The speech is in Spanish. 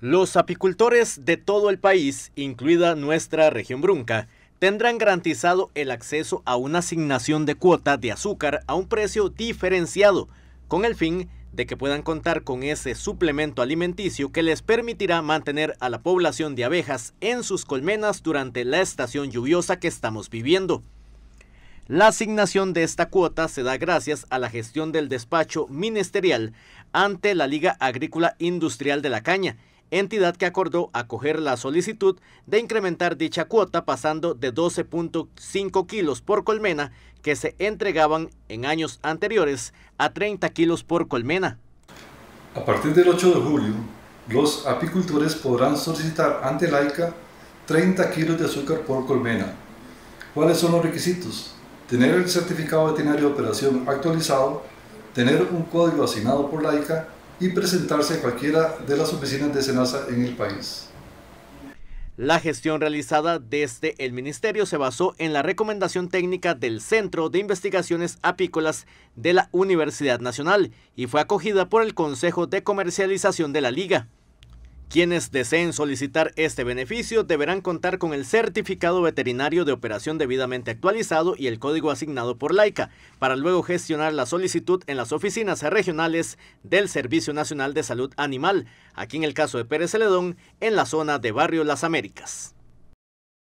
Los apicultores de todo el país, incluida nuestra región brunca, tendrán garantizado el acceso a una asignación de cuota de azúcar a un precio diferenciado, con el fin de que puedan contar con ese suplemento alimenticio que les permitirá mantener a la población de abejas en sus colmenas durante la estación lluviosa que estamos viviendo. La asignación de esta cuota se da gracias a la gestión del despacho ministerial ante la Liga Agrícola Industrial de la Caña, entidad que acordó acoger la solicitud de incrementar dicha cuota pasando de 12.5 kilos por colmena que se entregaban en años anteriores a 30 kilos por colmena. A partir del 8 de julio, los apicultores podrán solicitar ante laica 30 kilos de azúcar por colmena. ¿Cuáles son los requisitos? Tener el certificado veterinario de operación actualizado, tener un código asignado por laica y presentarse en cualquiera de las oficinas de SENASA en el país. La gestión realizada desde el ministerio se basó en la recomendación técnica del Centro de Investigaciones Apícolas de la Universidad Nacional y fue acogida por el Consejo de Comercialización de la Liga. Quienes deseen solicitar este beneficio deberán contar con el certificado veterinario de operación debidamente actualizado y el código asignado por Laica, para luego gestionar la solicitud en las oficinas regionales del Servicio Nacional de Salud Animal, aquí en el caso de Pérez Celedón, en la zona de Barrio Las Américas.